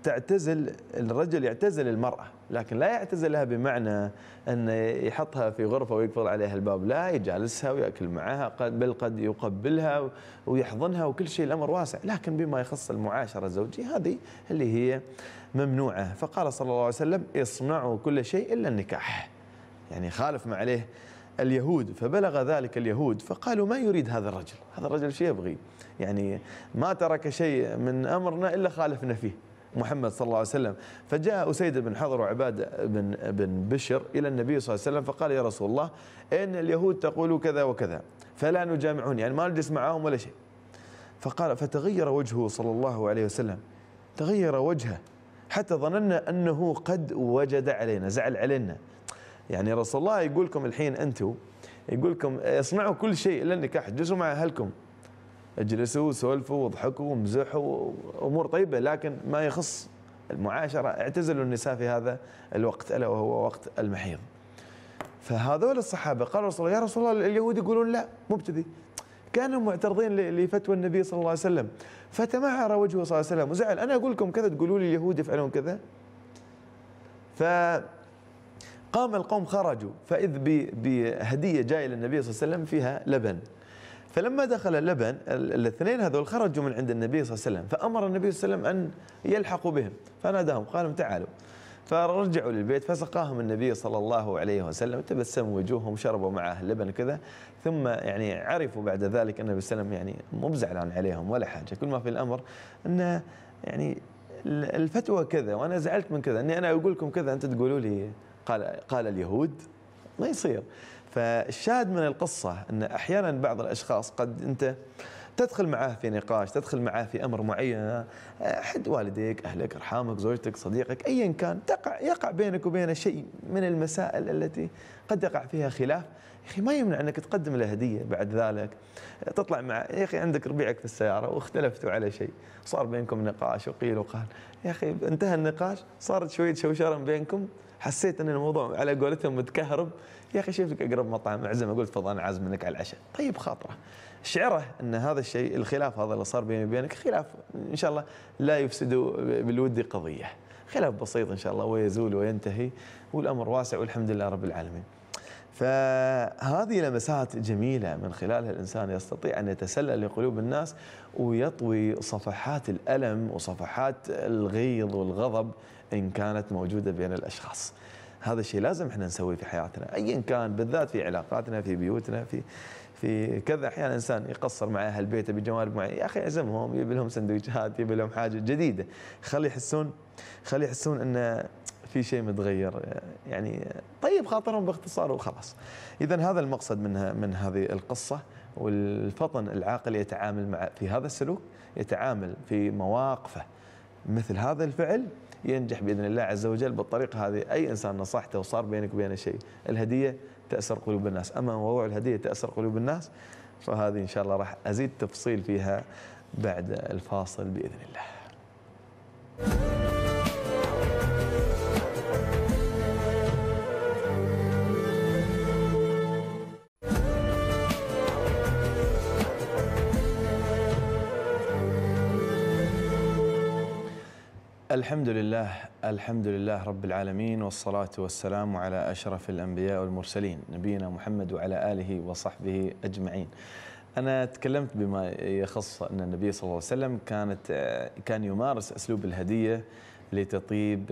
Speaker 1: تعتزل الرجل يعتزل المراه لكن لا يعتزلها بمعنى ان يحطها في غرفه ويقفل عليها الباب لا يجالسها وياكل معها بل قد يقبلها ويحضنها وكل شيء الامر واسع لكن بما يخص المعاشره الزوجيه هذه اللي هي ممنوعه فقال صلى الله عليه وسلم اصنعوا كل شيء الا النكاح يعني خالف ما عليه اليهود فبلغ ذلك اليهود فقالوا ما يريد هذا الرجل هذا الرجل شيء يبغي يعني ما ترك شيء من أمرنا إلا خالفنا فيه محمد صلى الله عليه وسلم فجاء أسيد بن حضر وعباد بن, بن بشر إلى النبي صلى الله عليه وسلم فقال يا رسول الله إن اليهود تقول كذا وكذا فلا نجامعون يعني ما نجلس معهم ولا شيء فقال فتغير وجهه صلى الله عليه وسلم تغير وجهه حتى ظننا أنه قد وجد علينا زعل علينا يعني رسول الله يقول لكم الحين أنتم يقول لكم اصنعوا كل شيء إلا النكاح اجلسوا مع أهلكم اجلسوا وسولفوا واضحكوا وامزحوا أمور طيبة لكن ما يخص المعاشرة اعتزلوا النساء في هذا الوقت ألا وهو وقت المحيض فهذول الصحابة قالوا رسول الله يا رسول الله اليهود يقولون لا مبتدي كانوا معترضين لفتوى النبي صلى الله عليه وسلم فتمعر وجهه صلى الله عليه وسلم وزعل أنا أقول لكم كذا تقولوا لي اليهود يفعلون كذا ف قام القوم خرجوا فإذ بهدية جاية للنبي صلى الله عليه وسلم فيها لبن فلما دخل اللبن الاثنين هذول خرجوا من عند النبي صلى الله عليه وسلم فأمر النبي صلى الله عليه وسلم أن يلحقوا بهم فناداهم قالوا تعالوا فرجعوا للبيت فسقاهم النبي صلى الله عليه وسلم تبسموا وجوههم شربوا معه اللبن كذا ثم يعني عرفوا بعد ذلك ان النبي صلى الله عليه وسلم يعني مو بزعلان عليهم ولا حاجه كل ما في الامر انه يعني الفتوى كذا وانا زعلت من كذا اني انا اقول لكم كذا انت تقولوا لي قال قال اليهود ما يصير فالشاهد من القصة أن أحيانا بعض الأشخاص قد أنت تدخل معاه في نقاش تدخل معاه في أمر معين أحد والديك أهلك أرحامك زوجتك صديقك أيا كان تقع يقع بينك وبينه شيء من المسائل التي قد يقع فيها خلاف يا اخي ما يمنع انك تقدم له هديه بعد ذلك تطلع مع يا اخي عندك ربيعك في السياره واختلفتوا على شيء صار بينكم نقاش وقيل وقال يا اخي انتهى النقاش صارت شويه شوشره بينكم حسيت ان الموضوع على قولتهم متكهرب يا اخي شوف لك اقرب مطعم اعزمه قلت تفضل انا منك على العشاء طيب خاطره شعره ان هذا الشيء الخلاف هذا اللي صار بيني وبينك خلاف ان شاء الله لا يفسد بالود قضيه خلاف بسيط ان شاء الله ويزول وينتهي والامر واسع والحمد لله رب العالمين فهذه لمسات جميلة من خلالها الإنسان يستطيع أن يتسلل لقلوب الناس ويطوي صفحات الألم وصفحات الغيظ والغضب إن كانت موجودة بين الأشخاص هذا الشيء لازم احنا نسويه في حياتنا ايا كان بالذات في علاقاتنا في بيوتنا في في كذا احيانا انسان يقصر مع اهل بيته بجوانب معينه يا اخي اعزمهم يبي لهم سندويشات يبي لهم حاجه جديده خلي يحسون خلي يحسون ان في شيء متغير يعني طيب خاطرهم باختصار وخلاص اذا هذا المقصد منها من هذه القصه والفطن العاقل يتعامل مع في هذا السلوك يتعامل في مواقفه مثل هذا الفعل ينجح باذن الله عز وجل بالطريقه هذه اي انسان نصحته وصار بينك وبينه شيء الهديه تاثر قلوب الناس اما موضوع الهديه تاثر قلوب الناس فهذه ان شاء الله راح ازيد تفصيل فيها بعد الفاصل باذن الله الحمد لله الحمد لله رب العالمين والصلاة والسلام على أشرف الأنبياء والمرسلين نبينا محمد وعلى آله وصحبه أجمعين أنا تكلمت بما يخص أن النبي صلى الله عليه وسلم كانت كان يمارس أسلوب الهدية لتطيب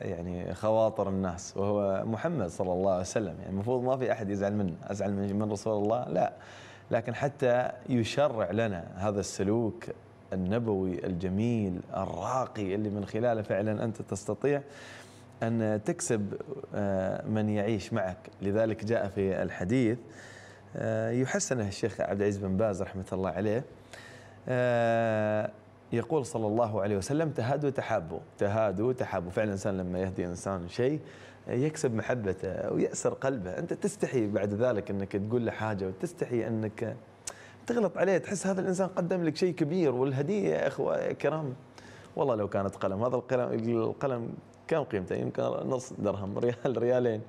Speaker 1: يعني خواطر الناس وهو محمد صلى الله عليه وسلم يعني المفروض ما في أحد يزعل منه أزعل من رسول الله لا لكن حتى يشرع لنا هذا السلوك النبوي الجميل الراقي اللي من خلاله فعلا أنت تستطيع أن تكسب آه، من يعيش معك لذلك جاء في الحديث آه، يحسنه الشيخ عبد العزيز بن باز رحمة الله عليه آه، يقول صلى الله عليه وسلم تهادوا تحابوا تهادوا تحابوا فعلا الإنسان لما يهدي إنسان شيء يكسب محبته ويأسر قلبه أنت تستحي بعد ذلك أنك تقول له حاجة وتستحي أنك تغلط عليه تحس هذا الانسان قدم لك شيء كبير والهديه يا اخوه كرام والله لو كانت قلم هذا القلم القلم كم قيمته يمكن نص درهم ريال ريالين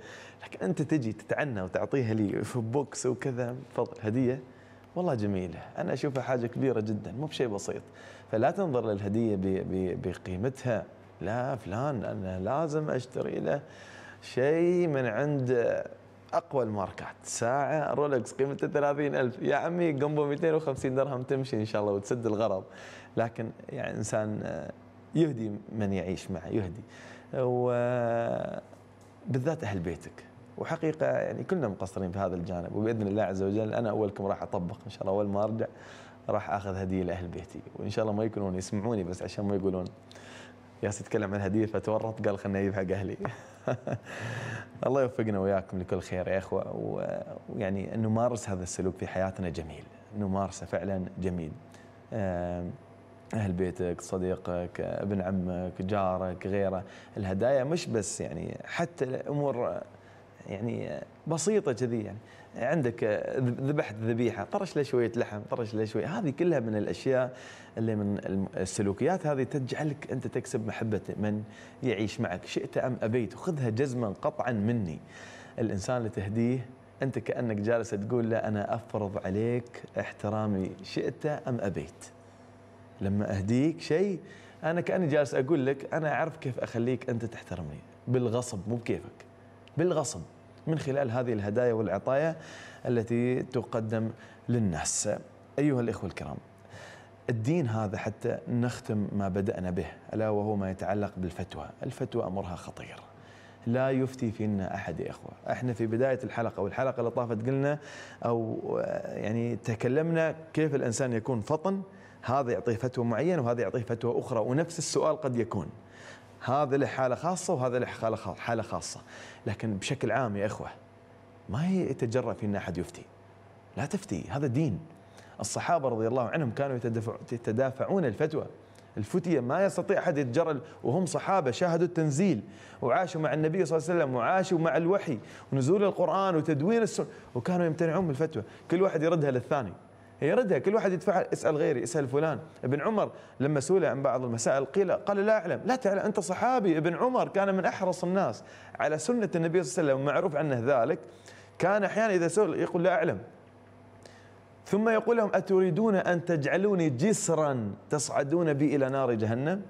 Speaker 1: لكن انت تجي تتعنى وتعطيها لي في بوكس وكذا فضل هديه والله جميله انا اشوفها حاجه كبيره جدا مو بشيء بسيط فلا تنظر للهديه بقيمتها لا فلان انا لازم اشتري له شيء من عند اقوى الماركات ساعه رولكس قيمتها 30000 يا عمي قنبه 250 درهم تمشي ان شاء الله وتسد الغرض لكن يعني انسان آه، يهدي من يعيش معه يهدي وبالذات آه، اهل بيتك وحقيقه يعني كلنا مقصرين في هذا الجانب وباذن الله عز وجل انا اولكم راح اطبق ان شاء الله اول ما ارجع راح اخذ هديه لاهل بيتي وان شاء الله ما يكونون يسمعوني بس عشان ما يقولون جالس يتكلم عن هديه فتورط قال خليني اجيب حق اهلي الله يوفقنا وياكم لكل خير يا اخوه ويعني نمارس هذا السلوك في حياتنا جميل نمارسه فعلا جميل اهل بيتك صديقك ابن عمك جارك غيره الهدايا مش بس يعني حتى الامور يعني بسيطه كذي يعني عندك آه، ذبحت ذبيحه طرش له شويه لحم طرش له شويه هذه كلها من الاشياء اللي من السلوكيات هذه تجعلك انت تكسب محبه من يعيش معك شئت ام ابيت وخذها جزما قطعا مني الانسان اللي تهديه انت كانك جالس تقول له انا افرض عليك احترامي شئت ام ابيت لما اهديك شيء انا كاني جالس اقول لك انا اعرف كيف اخليك انت تحترمني بالغصب مو بكيفك بالغصب من خلال هذه الهدايا والعطايا التي تقدم للناس أيها الإخوة الكرام الدين هذا حتى نختم ما بدأنا به ألا وهو ما يتعلق بالفتوى الفتوى أمرها خطير لا يفتي فينا أحد يا إخوة إحنا في بداية الحلقة والحلقة اللي طافت قلنا أو يعني تكلمنا كيف الإنسان يكون فطن هذا يعطيه فتوى معينة وهذا يعطيه فتوى أخرى ونفس السؤال قد يكون هذا له حاله خاصه وهذا له حاله خاصه لكن بشكل عام يا اخوه ما يتجرأ في ان احد يفتي لا تفتي هذا دين الصحابه رضي الله عنهم كانوا يتدافعون الفتوى الفتية ما يستطيع أحد يتجرأ وهم صحابة شاهدوا التنزيل وعاشوا مع النبي صلى الله عليه وسلم وعاشوا مع الوحي ونزول القرآن وتدوين السنة وكانوا يمتنعون من الفتوى كل واحد يردها للثاني هي ردها كل واحد يدفعها اسال غيري اسال فلان ابن عمر لما سئل عن بعض المسائل قيل قال لا اعلم لا تعلم انت صحابي ابن عمر كان من احرص الناس على سنه النبي صلى الله عليه وسلم معروف عنه ذلك كان احيانا اذا سئل يقول لا اعلم ثم يقول لهم اتريدون ان تجعلوني جسرا تصعدون بي الى نار جهنم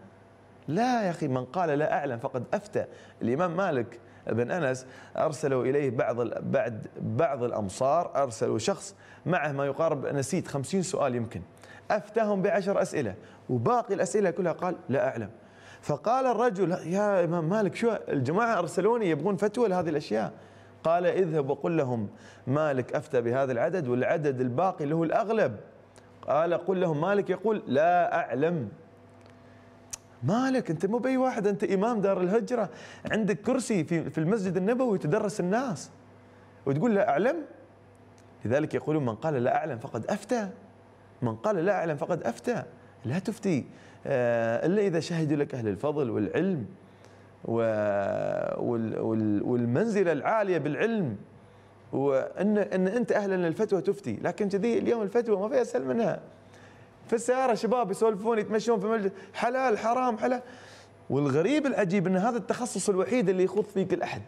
Speaker 1: لا يا اخي من قال لا اعلم فقد افتى الامام مالك بن أنس أرسلوا إليه بعض بعد بعض الأمصار أرسلوا شخص معه ما يقارب نسيت خمسين سؤال يمكن أفتاهم بعشر أسئلة وباقي الأسئلة كلها قال لا أعلم فقال الرجل يا إمام مالك شو الجماعة أرسلوني يبغون فتوى لهذه الأشياء قال اذهب وقل لهم مالك أفتى بهذا العدد والعدد الباقي اللي هو الأغلب قال قل لهم مالك يقول لا أعلم مالك انت مو باي واحد انت امام دار الهجره عندك كرسي في في المسجد النبوي تدرس الناس وتقول لا اعلم لذلك يقولون من قال لا اعلم فقد افتى من قال لا اعلم فقد افتى لا تفتي آه، الا اذا شهدوا لك اهل الفضل والعلم والمنزله العاليه بالعلم وان ان انت اهلا للفتوى تفتي لكن كذي اليوم الفتوى ما فيها اسهل منها في السياره شباب يسولفون يتمشون في مجلس حلال حرام حلال والغريب العجيب ان هذا التخصص الوحيد اللي يخوض فيه كل احد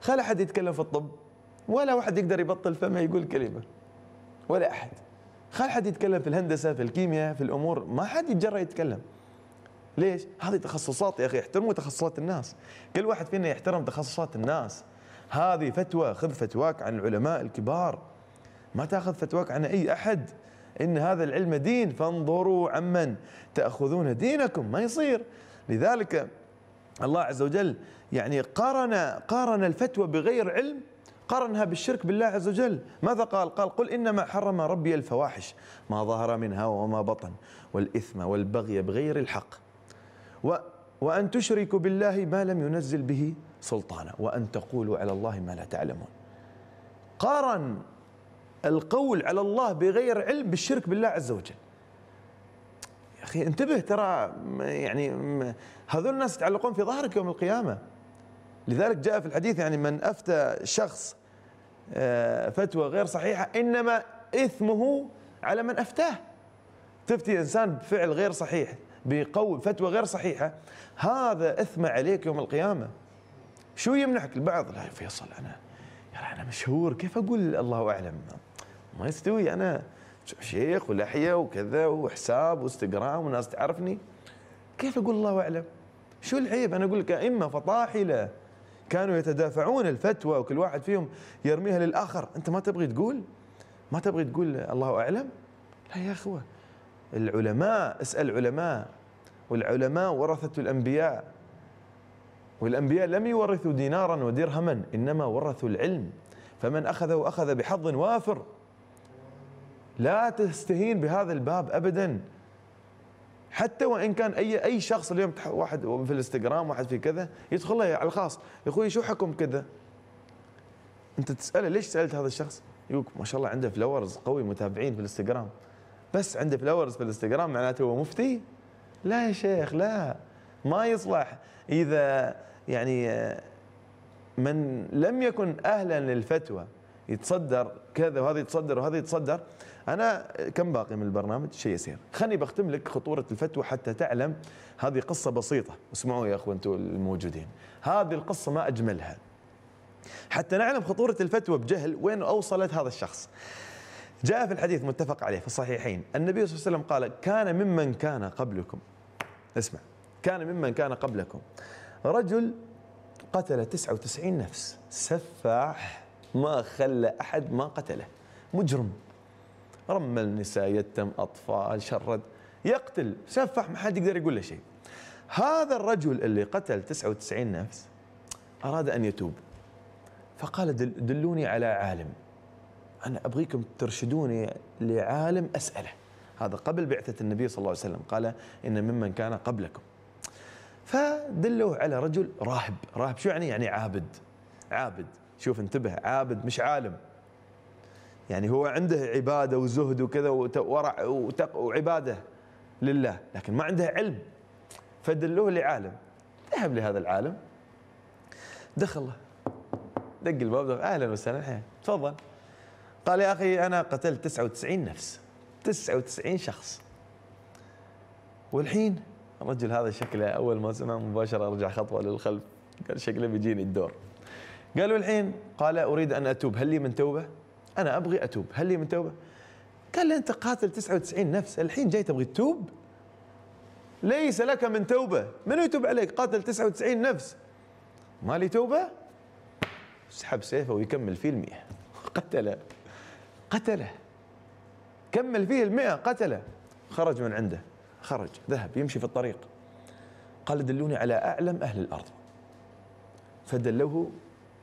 Speaker 1: خل احد يتكلم في الطب ولا واحد يقدر يبطل فمه يقول كلمه ولا احد خل حد يتكلم في الهندسه في الكيمياء في الامور ما حد يتجرأ يتكلم ليش؟ هذه تخصصات يا اخي احترموا تخصصات الناس كل واحد فينا يحترم تخصصات الناس هذه فتوى خذ فتواك عن العلماء الكبار ما تاخذ فتواك عن اي احد إن هذا العلم دين فانظروا عمن تأخذون دينكم ما يصير لذلك الله عز وجل يعني قارن قارن الفتوى بغير علم قرنها بالشرك بالله عز وجل ماذا قال قال قل إنما حرم ربي الفواحش ما ظهر منها وما بطن والإثم والبغي بغير الحق و وأن تشركوا بالله ما لم ينزل به سلطانا وأن تقولوا على الله ما لا تعلمون قارن القول على الله بغير علم بالشرك بالله عز وجل يا أخي انتبه ترى يعني هذول الناس يتعلقون في ظهرك يوم القيامة لذلك جاء في الحديث يعني من أفتى شخص آه، فتوى غير صحيحة إنما إثمه على من أفتاه تفتي إنسان بفعل غير صحيح بقول فتوى غير صحيحة هذا إثم عليك يوم القيامة شو يمنعك البعض لا يا فيصل أنا يا أنا مشهور كيف أقول الله أعلم ما يستوي انا شيخ ولحيه وكذا وحساب وانستغرام وناس تعرفني كيف اقول الله اعلم شو العيب انا اقول لك ائمه فطاحله كانوا يتدافعون الفتوى وكل واحد فيهم يرميها للاخر انت ما تبغي تقول ما تبغي تقول الله اعلم لا يا اخوه العلماء اسال علماء والعلماء ورثه الانبياء والانبياء لم يورثوا دينارا ودرهما انما ورثوا العلم فمن اخذه اخذ بحظ وافر لا تستهين بهذا الباب ابدا حتى وان كان اي اي شخص اليوم واحد في الانستغرام واحد في كذا يدخل له على الخاص يا اخوي شو حكم كذا انت تساله ليش سالت هذا الشخص يقول ما شاء الله عنده فلورز قوي متابعين في الانستغرام بس عنده فلورز في الانستغرام معناته هو مفتي لا يا شيخ لا ما يصلح اذا يعني من لم يكن اهلا للفتوى يتصدر كذا وهذا يتصدر وهذا يتصدر انا كم باقي من البرنامج شيء يسير خلني بختم لك خطوره الفتوى حتى تعلم هذه قصه بسيطه اسمعوا يا اخوان انتم الموجودين هذه القصه ما اجملها حتى نعلم خطوره الفتوى بجهل وين اوصلت هذا الشخص جاء في الحديث متفق عليه في الصحيحين النبي صلى الله عليه وسلم قال كان ممن كان قبلكم اسمع كان ممن كان قبلكم رجل قتل 99 نفس سفاح ما خلى أحد ما قتله مجرم رمى النساء يتم أطفال شرد يقتل سفح ما حد يقدر يقول له شيء هذا الرجل اللي قتل 99 نفس أراد أن يتوب فقال دل دلوني على عالم أنا أبغيكم ترشدوني لعالم أسأله هذا قبل بعثة النبي صلى الله عليه وسلم قال إن ممن كان قبلكم فدلوه على رجل راهب راهب شو يعني يعني عابد عابد شوف انتبه عابد مش عالم يعني هو عنده عباده وزهد وكذا وورع وعباده لله لكن ما عنده علم فدلوه لعالم ذهب لهذا العالم دخل دق الباب دخل اهلا وسهلا الحين تفضل قال يا اخي انا قتلت 99 نفس 99 شخص والحين الرجل هذا شكله اول ما سمع مباشره رجع خطوه للخلف قال شكله بيجيني الدور قالوا الحين قال اريد ان اتوب هل لي من توبه؟ انا ابغي اتوب هل لي من توبه قال لي انت قاتل 99 نفس الحين جاي تبغي تتوب ليس لك من توبه من يتوب عليك قاتل 99 نفس ما لي توبه سحب سيفه ويكمل فيه المئة قتله قتله كمل فيه المئة قتله خرج من عنده خرج ذهب يمشي في الطريق قال دلوني على أعلم أهل الأرض فدلوه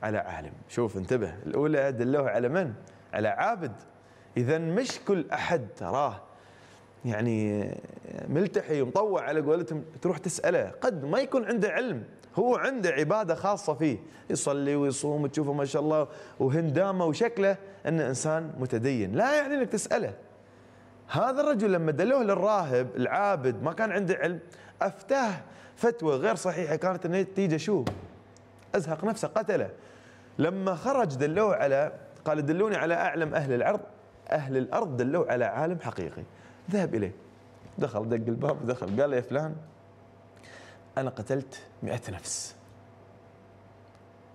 Speaker 1: على عالم شوف انتبه الأولى دلوه على من على عابد اذا مش كل احد تراه يعني ملتحي ومطوع على قولتهم تروح تساله قد ما يكون عنده علم هو عنده عباده خاصه فيه يصلي ويصوم تشوفه ما شاء الله وهندامه وشكله انه انسان متدين لا يعني انك تساله هذا الرجل لما دلوه للراهب العابد ما كان عنده علم افتاه فتوى غير صحيحه كانت النتيجه شو؟ ازهق نفسه قتله لما خرج دلوه على قال دلوني على أعلم أهل العرض أهل الأرض دلوا على عالم حقيقي ذهب إليه دخل دق الباب دخل قال يا فلان أنا قتلت مئة نفس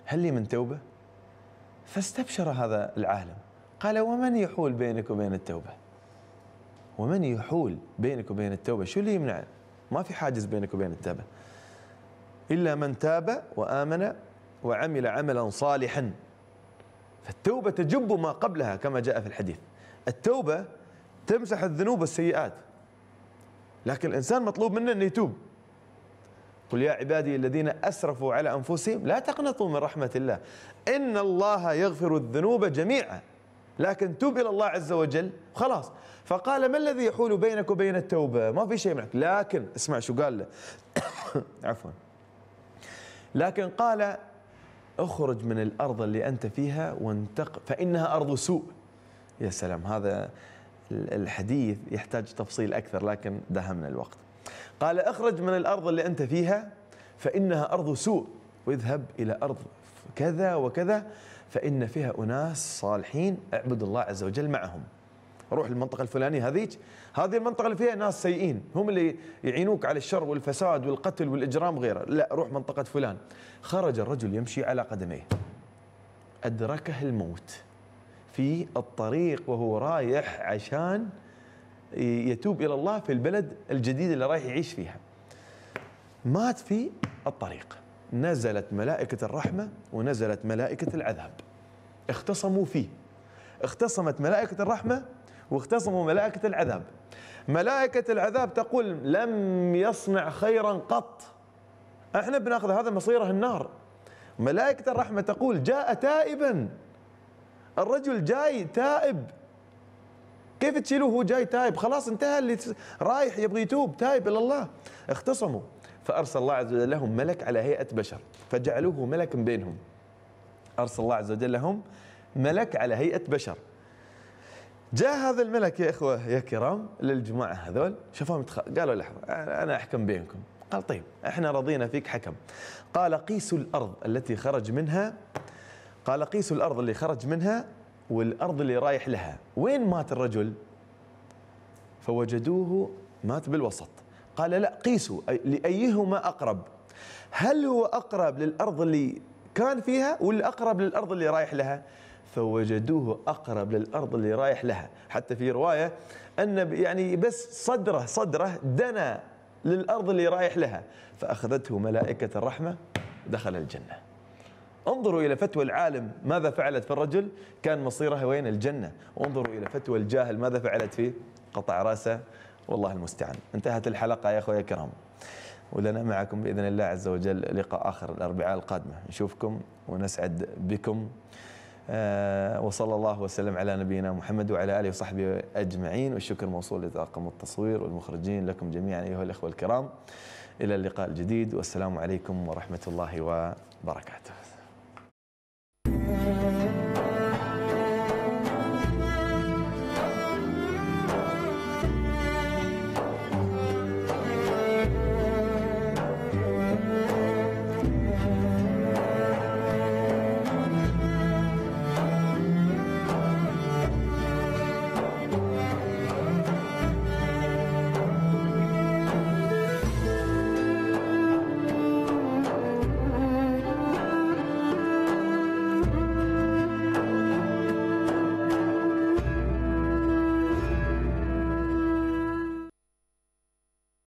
Speaker 1: هل لي من توبة؟ فاستبشر هذا العالم قال ومن يحول بينك وبين التوبة ومن يحول بينك وبين التوبة شو اللي يمنع ما في حاجز بينك وبين التوبة إلا من تاب وآمن وعمل عملا صالحا فالتوبة تجب ما قبلها كما جاء في الحديث التوبة تمسح الذنوب والسيئات لكن الإنسان مطلوب منه أن يتوب قل يا عبادي الذين أسرفوا على أنفسهم لا تقنطوا من رحمة الله إن الله يغفر الذنوب جميعا لكن توب إلى الله عز وجل خلاص فقال ما الذي يحول بينك وبين التوبة ما في شيء منك لكن اسمع شو قال له عفوا لكن قال اخرج من الارض اللي انت فيها وانتق فانها ارض سوء يا سلام هذا الحديث يحتاج تفصيل اكثر لكن دهمنا الوقت قال اخرج من الارض اللي انت فيها فانها ارض سوء واذهب الى ارض كذا وكذا فان فيها اناس صالحين اعبد الله عز وجل معهم روح المنطقه الفلانيه هذيك هذه المنطقه اللي فيها ناس سيئين هم اللي يعينوك على الشر والفساد والقتل والاجرام وغيره لا روح منطقه فلان خرج الرجل يمشي على قدميه ادركه الموت في الطريق وهو رايح عشان يتوب الى الله في البلد الجديد اللي رايح يعيش فيها مات في الطريق نزلت ملائكة الرحمة ونزلت ملائكة العذاب اختصموا فيه اختصمت ملائكة الرحمة واختصموا ملائكة العذاب ملائكة العذاب تقول لم يصنع خيرا قط احنا بناخذ هذا مصيره النار ملائكة الرحمة تقول جاء تائبا الرجل جاي تائب كيف تشيله هو جاي تائب خلاص انتهى اللي رايح يبغي يتوب تائب الى الله اختصموا فارسل الله عز وجل لهم ملك على هيئه بشر فجعلوه ملكا بينهم ارسل الله عز وجل لهم ملك على هيئه بشر جاء هذا الملك يا اخوه يا كرام للجماعه هذول شافوهم قالوا لحظه انا احكم بينكم قال طيب احنا رضينا فيك حكم قال قيسوا الارض التي خرج منها قال قيسوا الارض اللي خرج منها والارض اللي رايح لها وين مات الرجل فوجدوه مات بالوسط قال لا قيسوا لايهما اقرب هل هو اقرب للارض اللي كان فيها ولا اقرب للارض اللي رايح لها فوجدوه اقرب للارض اللي رايح لها حتى في روايه ان يعني بس صدره صدره دنا للارض اللي رايح لها فاخذته ملائكه الرحمه دخل الجنه انظروا الى فتوى العالم ماذا فعلت في الرجل كان مصيره وين الجنه وانظروا الى فتوى الجاهل ماذا فعلت فيه قطع راسه والله المستعان انتهت الحلقه يا اخويا الكرام ولنا معكم باذن الله عز وجل لقاء اخر الاربعاء القادمه نشوفكم ونسعد بكم آه، وصلى الله وسلم على نبينا محمد وعلى اله وصحبه اجمعين والشكر موصول لطاقم التصوير والمخرجين لكم جميعا ايها الاخوه الكرام الى اللقاء الجديد والسلام عليكم ورحمه الله وبركاته